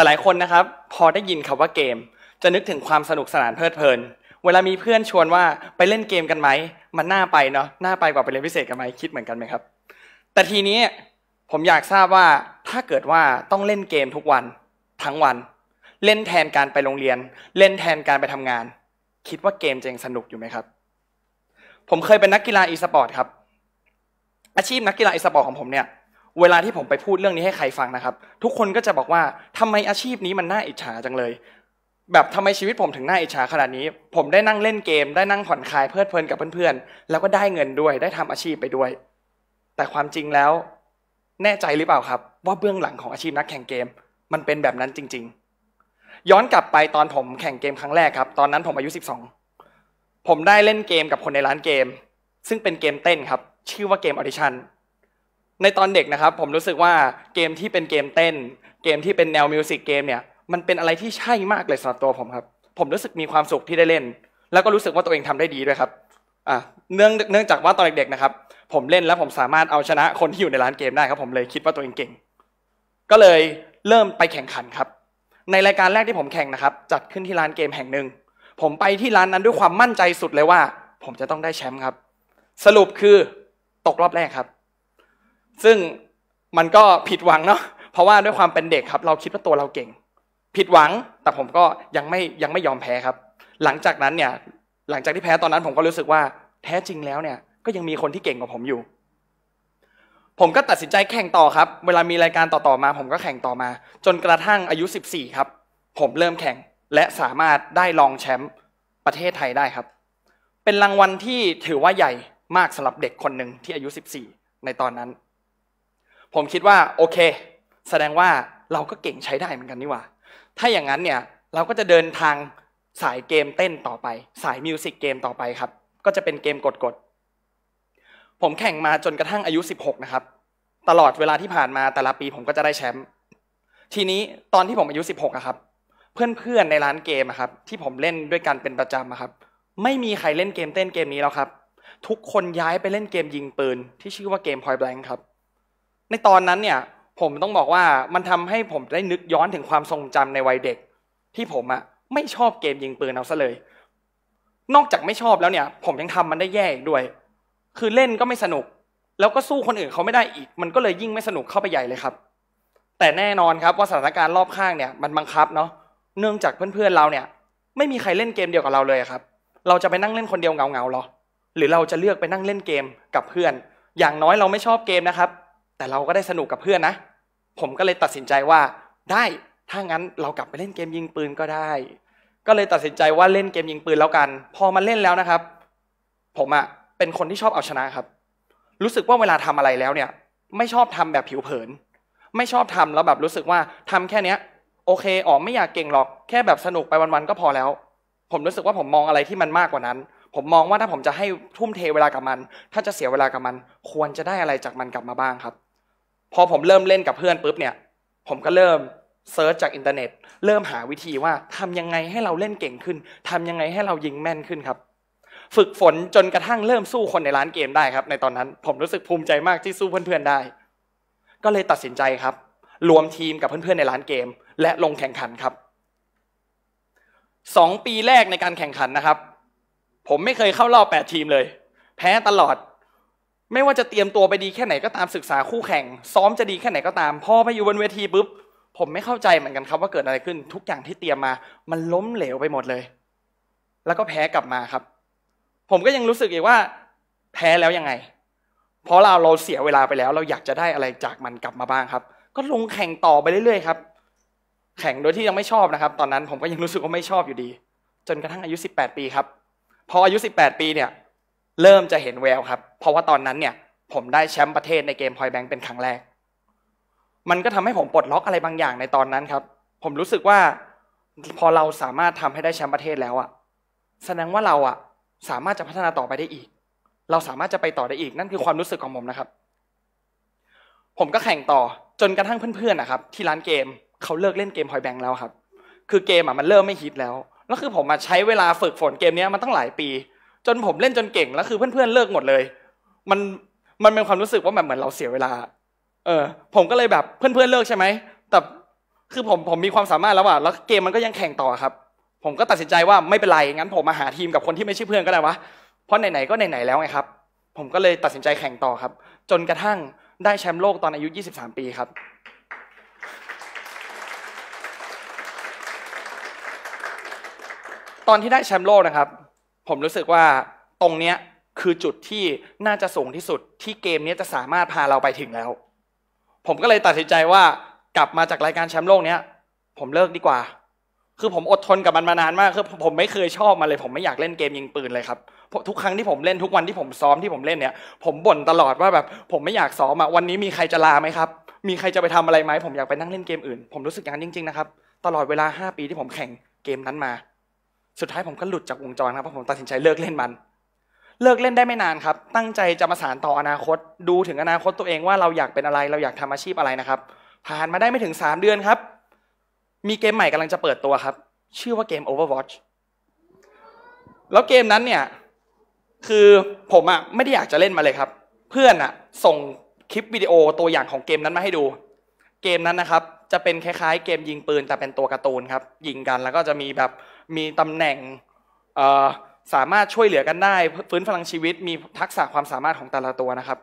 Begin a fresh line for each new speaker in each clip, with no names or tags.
แต่หลายคนนะครับพอได้ยินคำว่าเกม จะนึกถึงความสนุกสนานเพลิดเพลิน เวลามีเพื่อนชวนว่าไปเล่นเกมกันไหมมันน่าไปเนาะน่าไปกว่าไปเรียนพิเศษกันไหมคิดเหมือนกันไหมครับ แต่ทีนี้ผมอยากทราบว่าถ้าเกิดว่าต้องเล่นเกมทุกวัน ทั้งวัน เล่นแทนการไปโรงเรียน เล่นแทนการไปทำงาน คิดว่าเกมจะยังสนุกอยู่ไหมครับ ผมเคยเป็นนักกีฬาอีสปอร์ตครับอาชีพนักกีฬาอีสปอร์ตของผมเนี่ยเวลาที่ผมไปพูดเรื่องนี้ให้ใครฟังนะครับ ทุกคนก็จะบอกว่า ทำไมอาชีพนี้มันน่าอิจฉาจังเลย แบบทำไมชีวิตผมถึงน่าอิจฉาขนาดนี้ ผมได้นั่งเล่นเกมได้นั่งผ่อนคลายเพลิดเพลินกับเพื่อนๆ แล้วก็ได้เงินด้วยได้ทำอาชีพไปด้วย แต่ความจริงแล้ว แน่ใจหรือเปล่าครับว่าเบื้องหลังของอาชีพนักแข่งเกม มันเป็นแบบนั้นจริง ๆ ย้อนกลับไปตอนผมแข่งเกมครั้งแรกครับ ตอนนั้นผมอายุ 12 ผมได้เล่นเกมกับคนในร้านเกม ซึ่งเป็นเกมเต้นครับ ชื่อว่าเกมออดิชั่นในตอนเด็กนะครับ ผมรู้สึกว่าเกมที่เป็นเกมเต้น เกมที่เป็นแนวมิวสิกเกมเนี่ยมันเป็นอะไรที่ใช่มากเลยสำหรับตัวผมครับ ผมรู้สึกมีความสุขที่ได้เล่น แล้วก็รู้สึกว่าตัวเองทำได้ดีด้วยครับอ่ะเนื่องเนื่องจากว่าตอนเด็กๆนะครับ ผมเล่นแล้วผมสามารถเอาชนะคนที่อยู่ในร้านเกมได้ครับ ผมเลยคิดว่าตัวเองเก่งก็เลยเริ่มไปแข่งขันครับ ในรายการแรกที่ผมแข่งนะครับ จัดขึ้นที่ร้านเกมแห่งหนึ่งผมไปที่ร้านนั้นด้วยความมั่นใจสุดเลยว่า ผมจะต้องได้แชมป์ครับ สรุปคือตกรอบแรกครับซึ่งมันก็ผิดหวังเนาะ เพราะว่าด้วยความเป็นเด็กครับ เราคิดว่าตัวเราเก่ง ผิดหวัง แต่ผมก็ยังไม่ยังไม่ยอมแพ้ครับ หลังจากนั้นเนี่ย หลังจากที่แพ้ตอนนั้นผมก็รู้สึกว่าแท้จริงแล้วเนี่ย ก็ยังมีคนที่เก่งกว่าผมอยู่ ผมก็ตัดสินใจแข่งต่อครับ เวลามีรายการต่อๆมา ผมก็แข่งต่อมา จนกระทั่งอายุ 14 ครับ ผมเริ่มแข่งและสามารถได้รองแชมป์ประเทศไทยได้ครับ เป็นรางวัลที่ถือว่าใหญ่มากสำหรับเด็กคนหนึ่งที่อายุ 14 ในตอนนั้นผมคิดว่าโอเค แสดงว่าเราก็เก่งใช้ได้เหมือนกันนี่ว่า ถ้าอย่างนั้นเนี่ยเราก็จะเดินทางสายเกมเต้นต่อไป สายมิวสิกเกมต่อไปครับก็จะเป็นเกมกดๆผมแข่งมาจนกระทั่งอายุ 16 นะครับตลอดเวลาที่ผ่านมาแต่ละปีผมก็จะได้แชมป์ทีนี้ตอนที่ผมอายุ 16อะครับเพื่อนๆในร้านเกมอะครับที่ผมเล่นด้วยกันเป็นประจำอะครับไม่มีใครเล่นเกมเต้นเกมนี้แล้วครับ ทุกคนย้ายไปเล่นเกมยิงปืน ที่ชื่อว่าเกมพอยแบงค์ครับในตอนนั้นเนี่ยผมต้องบอกว่ามันทำให้ผมได้นึกย้อนถึงความทรงจำในวัยเด็ก ที่ผมอะไม่ชอบเกมยิงปืนเอาซะเลย นอกจากไม่ชอบแล้วเนี่ย ผมยังทำมันได้แย่อีกด้วย คือเล่นก็ไม่สนุก แล้วก็สู้คนอื่นเขาไม่ได้อีก มันก็เลยยิ่งไม่สนุกเข้าไปใหญ่เลยครับ แต่แน่นอนครับว่าสถานการณ์รอบข้างเนี่ยมันบังคับเนาะเนื่องจากเพื่อนๆเราเนี่ย ไม่มีใครเล่นเกมเดียวกับเราเลยครับ เราจะไปนั่งเล่นคนเดียวเงาๆหรอหรือเราจะเลือกไปนั่งเล่นเกมกับเพื่อน อย่างน้อยเราไม่ชอบเกมนะครับแต่เราก็ได้สนุกกับเพื่อนนะ ผมก็เลยตัดสินใจว่าได้ ถ้างั้นเรากลับไปเล่นเกมยิงปืนก็ได้ ก็เลยตัดสินใจว่าเล่นเกมยิงปืนแล้วกัน พอมาเล่นแล้วนะครับ ผมอะเป็นคนที่ชอบเอาชนะครับ รู้สึกว่าเวลาทำอะไรแล้วเนี่ย ไม่ชอบทำแบบผิวเผิน ไม่ชอบทำแล้วแบบรู้สึกว่าทำแค่เนี้ย โอเคอ๋อไม่อยากเก่งหรอก แค่แบบสนุกไปวันๆก็พอแล้ว ผมรู้สึกว่าผมมองอะไรที่มันมากกว่านั้น ผมมองว่าถ้าผมจะให้ทุ่มเทเวลากับมัน ถ้าจะเสียเวลากับมัน ควรจะได้อะไรจากมันกลับมาบ้างครับพอผมเริ่มเล่นกับเพื่อนปุ๊บเนี่ย ผมก็เริ่มเซิร์ชจากอินเทอร์เน็ต เริ่มหาวิธีว่า ทำยังไงให้เราเล่นเก่งขึ้น ทำยังไงให้เรายิงแม่นขึ้นครับ ฝึกฝนจนกระทั่งเริ่มสู้คนในร้านเกมได้ครับในตอนนั้น ผมรู้สึกภูมิใจมากที่สู้เพื่อนๆได้ ก็เลยตัดสินใจครับ รวมทีมกับเพื่อนๆในร้านเกม และลงแข่งขันครับสองปีแรกในการแข่งขันนะครับ ผมไม่เคยเข้ารอบแปดทีมเลยแพ้ตลอดไม่ว่าจะเตรียมตัวไปดีแค่ไหนก็ตามศึกษาคู่แข่ง ซ้อมจะดีแค่ไหนก็ตามพอไปอยู่บนเวทีปุ๊บผมไม่เข้าใจเหมือนกันครับว่าเกิดอะไรขึ้น ทุกอย่างที่เตรียมมา มันล้มเหลวไปหมดเลย แล้วก็แพ้กลับมาครับ ผมก็ยังรู้สึกอีกว่า แพ้แล้วยังไง เพราะเราเราเสียเวลาไปแล้ว เราอยากจะได้อะไรจากมันกลับมาบ้างครับ ก็ลงแข่งต่อไปเรื่อย ๆ ครับ แข่งโดยที่ยังไม่ชอบนะครับตอนนั้นผมก็ยังรู้สึกว่าไม่ชอบอยู่ดี จนกระทั่งอายุ 18 ปีครับพออายุ 18 ปีเนี่ยเริ่มจะเห็นแววครับ เพราะว่าตอนนั้นเนี่ยผมได้แชมป์ประเทศในเกมฮอยแบงค์เป็นครั้งแรก มันก็ทำให้ผมปลดล็อกอะไรบางอย่างในตอนนั้นครับ ผมรู้สึกว่าพอเราสามารถทำให้ได้แชมป์ประเทศแล้วอะแสดงว่าเราอะสามารถจะพัฒนาต่อไปได้อีก เราสามารถจะไปต่อได้อีก นั่นคือความรู้สึกของผมนะครับ ผมก็แข่งต่อจนกระทั่งเพื่อนๆนะครับ ที่ร้านเกมเขาเลิกเล่นเกมฮอยแบงค์แล้วครับ คือเกมอะมันเริ่มไม่ฮิตแล้ว แล้วคือผมมาใช้เวลาฝึกฝนเกมนี้มันตั้งหลายปีจนผมเล่นจนเก่งแล้วคือเพื่อนๆเลิกหมดเลย มันมันเป็นความรู้สึกว่าแบบเหมือนเราเสียเวลา เออผมก็เลยแบบเพื่อนๆเลิกใช่ไหม แต่คือผมผมมีความสามารถแล้วอะแล้วเกมมันก็ยังแข่งต่อครับ ผมก็ตัดสินใจว่าไม่เป็นไร งั้น ผมมาหาทีมกับคนที่ไม่ใช่เพื่อนก็ได้วะ เพราะไหนๆก็ไหนๆแล้วไงครับ ผมก็เลยตัดสินใจแข่งต่อครับ จนกระทั่งได้แชมป์โลกตอนอายุ 23 ปีครับ ตอนที่ได้แชมป์โลกนะครับผมรู้สึกว่าตรงเนี้ยคือจุดที่น่าจะสูงที่สุดที่เกมนี้จะสามารถพาเราไปถึงแล้ว ผมก็เลยตัดสินใจว่า กลับมาจากรายการแชมป์โลกเนี้ย ผมเลิกดีกว่า คือผมอดทนกับมันมานานมากคือผมไม่เคยชอบมันเลย ผมไม่อยากเล่นเกมยิงปืนเลยครับทุกครั้งที่ผมเล่นทุกวันที่ผมซ้อมที่ผมเล่นเนี่ยผมบ่นตลอดว่าแบบ ผมไม่อยากซ้อมอ่ะวันนี้มีใครจะลาไหมครับ มีใครจะไปทำอะไรไหมผมอยากไปนั่งเล่นเกมอื่นผมรู้สึกอย่างนั้นจริงๆนะครับตลอดเวลา5ปีที่ผมแข่งเกมนั้นมาสุดท้ายผมก็หลุดจากวงจรครับเพราะผมตัดสินใจเลิกเล่นมัน เลิกเล่นได้ไม่นานครับ ตั้งใจจะมาสานต่ออนาคตดูถึงอนาคตตัวเองว่าเราอยากเป็นอะไร เราอยากทำอาชีพอะไรนะครับผ่านมาได้ไม่ถึง3เดือนครับ มีเกมใหม่กำลังจะเปิดตัวครับ ชื่อว่าเกม Overwatch แล้วเกมนั้นเนี่ยคือผมอะไม่ได้อยากจะเล่นมาเลยครับ เพื่อนอะส่งคลิปวิดีโอตัวอย่างของเกมนั้นมาให้ดู เกมนั้นนะครับ จะเป็นคล้ายๆเกมยิงปืนแต่เป็นตัวการ์ตูนครับยิงกันแล้วก็จะมีแบบมีตำแหน่งสามารถช่วยเหลือกันได้ ฟื้นพลังชีวิตมีทักษะความสามารถของแต่ละตัวนะครับ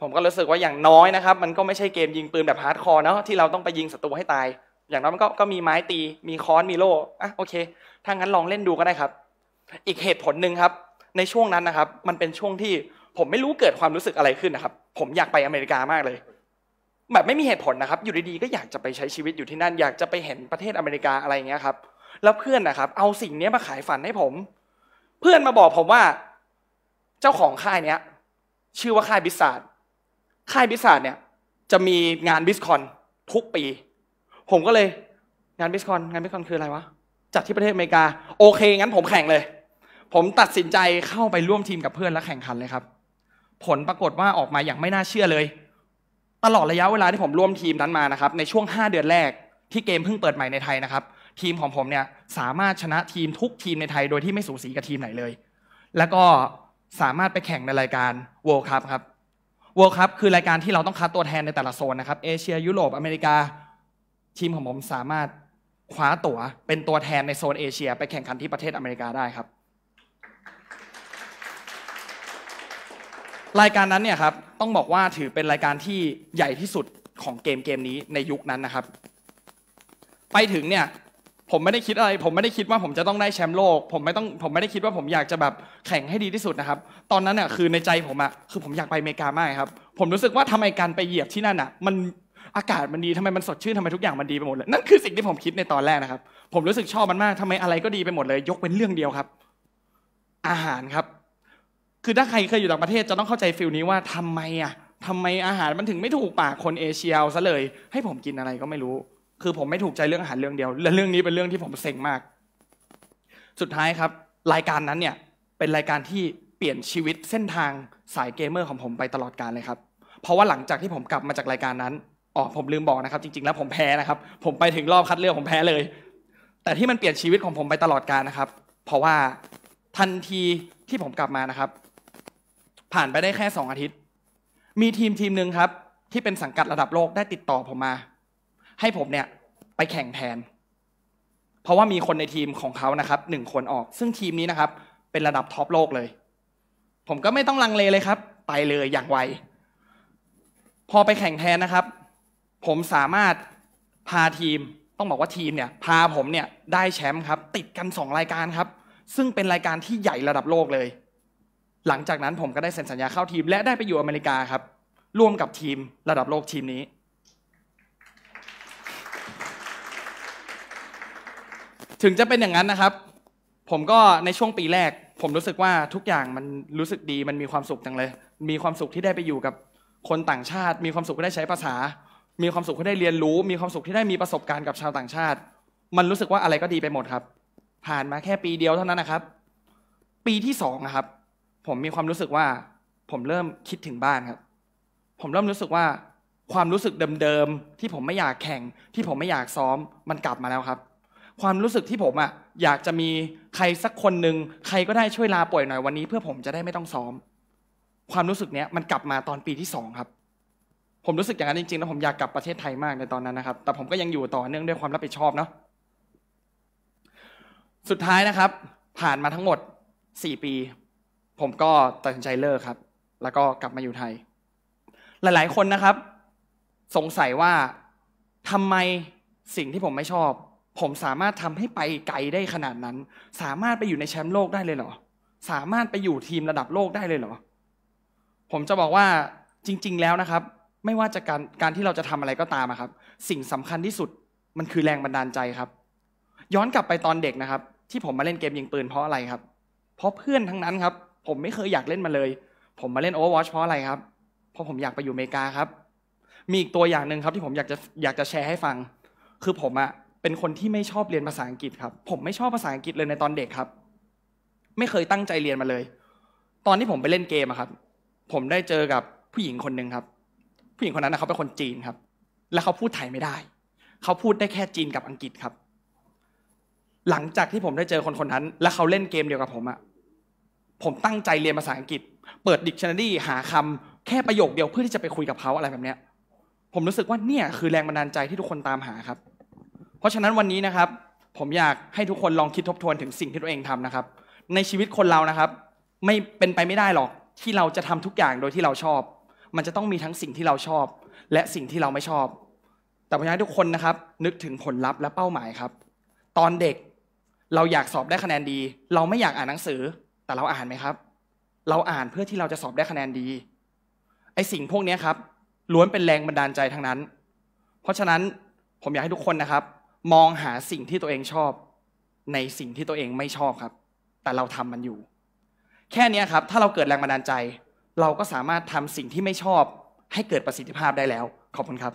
ผมก็รู้สึกว่าอย่างน้อยนะครับ มันก็ไม่ใช่เกมยิงปืนแบบฮาร์ดคอร์เนาะที่เราต้องไปยิงศัตรูให้ตายอย่างน้อยมันก็ก็มีไม้ตี มีค้อนมีโล่อ่ะโอเคถ้างั้นลองเล่นดูก็ได้ครับ อีกเหตุผลหนึ่งครับ ในช่วงนั้นนะครับ มันเป็นช่วงที่ผมไม่รู้เกิดความรู้สึกอะไรขึ้นนะครับ ผมอยากไปอเมริกามากเลย แบบไม่มีเหตุผลนะครับ อยู่ดีๆก็อยากจะไปใช้ชีวิตอยู่ที่นั่นอยากจะไปเห็นประเทศอเมริกาอะไรอย่างเงี้ยครับแล้วเพื่อนนะครับ เอาสิ่งนี้มาขายฝันให้ผม เพื่อนมาบอกผมว่า เจ้าของค่ายเนี้ย ชื่อว่าค่ายบิสซาดค่ายบิสซาดเนี่ยจะมีงานบิสคอนทุกปี ผมก็เลย งานบิสคอนงานบิสคอนคืออะไรวะจัดที่ประเทศอเมริกา โอเค งั้นผมแข่งเลย ผมตัดสินใจเข้าไปร่วมทีมกับเพื่อนและแข่งขันเลยครับผลปรากฏว่าออกมาอย่างไม่น่าเชื่อเลยตลอดระยะเวลาที่ผมร่วมทีมนั้นมานะครับในช่วง5เดือนแรก ที่เกมเพิ่งเปิดใหม่ในไทยนะครับทีมของผมเนี่ยสามารถชนะทีมทุกทีมในไทยโดยที่ไม่สูสีกับทีมไหนเลย แล้วก็สามารถไปแข่งในรายการ World Cup ครับ World Cup คือรายการที่เราต้องคัดตัวแทนในแต่ละโซนนะครับเอเชียยุโรปอเมริกา ทีมของผมสามารถคว้าตั๋วเป็นตัวแทนในโซนเอเชีย ไปแข่งขันที่ประเทศอเมริกาได้ครับ รายการนั้นเนี่ยครับต้องบอกว่าถือเป็นรายการที่ใหญ่ที่สุดของเกมเกมนี้ในยุคนั้นนะครับ ไปถึงเนี่ยผมไม่ได้คิดอะไร ผมไม่ได้คิดว่าผมจะต้องได้แชมป์โลก ผมไม่ต้อง ผมไม่ได้คิดว่าผมอยากจะแบบแข่งให้ดีที่สุดนะครับ ตอนนั้นน่ะคือในใจผมอะคือผมอยากไปอเมริกามากครับ ผมรู้สึกว่าทำไมการไปเหยียบที่นั่นอะมันอากาศมันดี ทำไม มันสดชื่นทำไมทุกอย่างมันดีไปหมดเลย นั่นคือสิ่งที่ผมคิดในตอนแรกนะครับ ผมรู้สึกชอบมันมาก ทำไมอะไรก็ดีไปหมดเลย ยกเป็นเรื่องเดียวครับ อาหารครับ คือถ้าใครเคยอยู่ต่างประเทศจะต้องเข้าใจฟิลนี้ว่าทำไมอะทำไมอาหารมันถึงไม่ถูกปากคนเอเชียซะเลย ให้ผมกินอะไรก็ไม่รู้คือผมไม่ถูกใจเรื่องอาหารเรื่องเดียวและเรื่องนี้เป็นเรื่องที่ผมเซ็งมาก สุดท้ายครับ รายการนั้นเนี่ยเป็นรายการที่เปลี่ยนชีวิตเส้นทางสายเกมเมอร์ของผมไปตลอดกาลเลยครับ เพราะว่าหลังจากที่ผมกลับมาจากรายการนั้นอ๋อผมลืมบอกนะครับ จริง ๆแล้วผมแพ้นะครับ ผมไปถึงรอบคัดเลือกผมแพ้เลย แต่ที่มันเปลี่ยนชีวิตของผมไปตลอดกาลนะครับ เพราะว่าทันทีที่ผมกลับมานะครับ ผ่านไปได้แค่ 2 อาทิตย์ มีทีมทีมหนึ่งครับที่เป็นสังกัดระดับโลกได้ติดต่อผมมาให้ผมเนี่ยไปแข่งแทนเพราะว่ามีคนในทีมของเขานะครับหนึ่งคนออก ซึ่งทีมนี้นะครับ เป็นระดับท็อปโลกเลย ผมก็ไม่ต้องลังเลเลยครับ ไปเลยอย่างไวพอไปแข่งแทนนะครับ ผมสามารถพาทีมต้องบอกว่าทีมเนี่ย พาผมเนี่ยได้แชมป์ครับ ติดกัน 2 รายการครับ ซึ่งเป็นรายการที่ใหญ่ระดับโลกเลย หลังจากนั้นผมก็ได้เซ็นสัญญาเข้าทีมและได้ไปอยู่อเมริกาครับ ร่วมกับทีมระดับโลกทีมนี้ถึงจะเป็นอย่างนั้นนะครับ ผมก็ในช่วงปีแรก ผมรู้สึกว่าทุกอย่างมันรู้สึกดีมันมีความสุขจังเลย มีความสุขที่ได้ไปอยู่กับคนต่างชาติ มีความสุขที่ได้ใช้ภาษา มีความสุขที่ได้เรียนรู้ มีความสุขที่ได้มีประสบการณ์กับชาวต่างชาติ มันรู้สึกว่าอะไรก็ดีไปหมดครับ ผ่านมาแค่ปีเดียวเท่านั้นนะครับ ปีที่สองครับ ผมมีความรู้สึกว่า ผมเริ่มคิดถึงบ้านครับ ผมเริ่มรู้สึกว่าความรู้สึกเดิมๆที่ผมไม่อยากแข่ง ที่ผมไม่อยากซ้อมมันกลับมาแล้วครับความรู้สึกที่ผมอะอยากจะมีใครสักคนหนึ่งใครก็ได้ช่วยลาป่วยหน่อยวันนี้เพื่อผมจะได้ไม่ต้องซ้อม ความรู้สึกเนี้ยมันกลับมาตอนปีที่สองครับ ผมรู้สึกอย่างนั้นจริงๆแล้วผมอยากกลับประเทศไทยมากในตอนนั้นนะครับ แต่ผมก็ยังอยู่ต่อเนื่องด้วยความรับผิดชอบเนาะสุดท้ายนะครับ ผ่านมาทั้งหมด4ปีผมก็ตัดสินใจเลิกครับ แล้วก็กลับมาอยู่ไทย หลาย ๆ คนนะครับ สงสัยว่าทำไมสิ่งที่ผมไม่ชอบผมสามารถทำให้ไปไกลได้ขนาดนั้น สามารถไปอยู่ในแชมป์โลกได้เลยเหรอ สามารถไปอยู่ทีมระดับโลกได้เลยเหรอ ผมจะบอกว่าจริง ๆ แล้วนะครับ ไม่ว่าจะการการที่เราจะทำอะไรก็ตามครับ สิ่งสำคัญที่สุดมันคือแรงบันดาลใจครับ ย้อนกลับไปตอนเด็กนะครับ ที่ผมมาเล่นเกมยิงปืนเพราะอะไรครับ เพราะเพื่อนทั้งนั้นครับ ผมไม่เคยอยากเล่นมาเลย ผมมาเล่น Overwatch เพราะอะไรครับ เพราะผมอยากไปอยู่อเมริกาครับ มีอีกตัวอย่างหนึ่งครับที่ผมอยากจะอยากจะแชร์ให้ฟัง คือผมอะเป็นคนที่ไม่ชอบเรียนภาษาอังกฤษครับ ผมไม่ชอบภาษาอังกฤษเลยในตอนเด็กครับ ไม่เคยตั้งใจเรียนมาเลย ตอนที่ผมไปเล่นเกมครับ ผมได้เจอกับผู้หญิงคนหนึ่งครับ ผู้หญิงคนนั้นนะเขาเป็นคนจีนครับ และเขาพูดไทยไม่ได้ เขาพูดได้แค่จีนกับอังกฤษครับ หลังจากที่ผมได้เจอคนคนนั้น และเขาเล่นเกมเดียวกับผมอะผมตั้งใจเรียนภาษาอังกฤษ เปิดดิกชันนารีหาคำแค่ประโยคเดียวเพื่อที่จะไปคุยกับเขาอะไรแบบเนี้ย ผมรู้สึกว่าเนี่ย คือแรงบันดาลใจที่ทุกคนตามหาครับเพราะฉะนั้นวันนี้นะครับ ผมอยากให้ทุกคนลองคิดทบทวนถึงสิ่งที่ตัวเองทำนะครับ ในชีวิตคนเรานะครับ ไม่เป็นไปไม่ได้หรอก ที่เราจะทำทุกอย่างโดยที่เราชอบ มันจะต้องมีทั้งสิ่งที่เราชอบ และสิ่งที่เราไม่ชอบ แต่ผมอยากให้ทุกคนนะครับ นึกถึงผลลัพธ์และเป้าหมายครับ ตอนเด็กเราอยากสอบได้คะแนนดี เราไม่อยากอ่านหนังสือแต่เราอ่านไหมครับ เราอ่านเพื่อที่เราจะสอบได้คะแนนดีไอสิ่งพวกนี้ครับ ล้วนเป็นแรงบันดาลใจทั้งนั้น เพราะฉะนั้นผมอยากให้ทุกคนนะครับมองหาสิ่งที่ตัวเองชอบ ในสิ่งที่ตัวเองไม่ชอบครับ แต่เราทำมันอยู่ แค่นี้ครับถ้าเราเกิดแรงบันดาลใจ เราก็สามารถทำสิ่งที่ไม่ชอบ ให้เกิดประสิทธิภาพได้แล้ว ขอบคุณครับ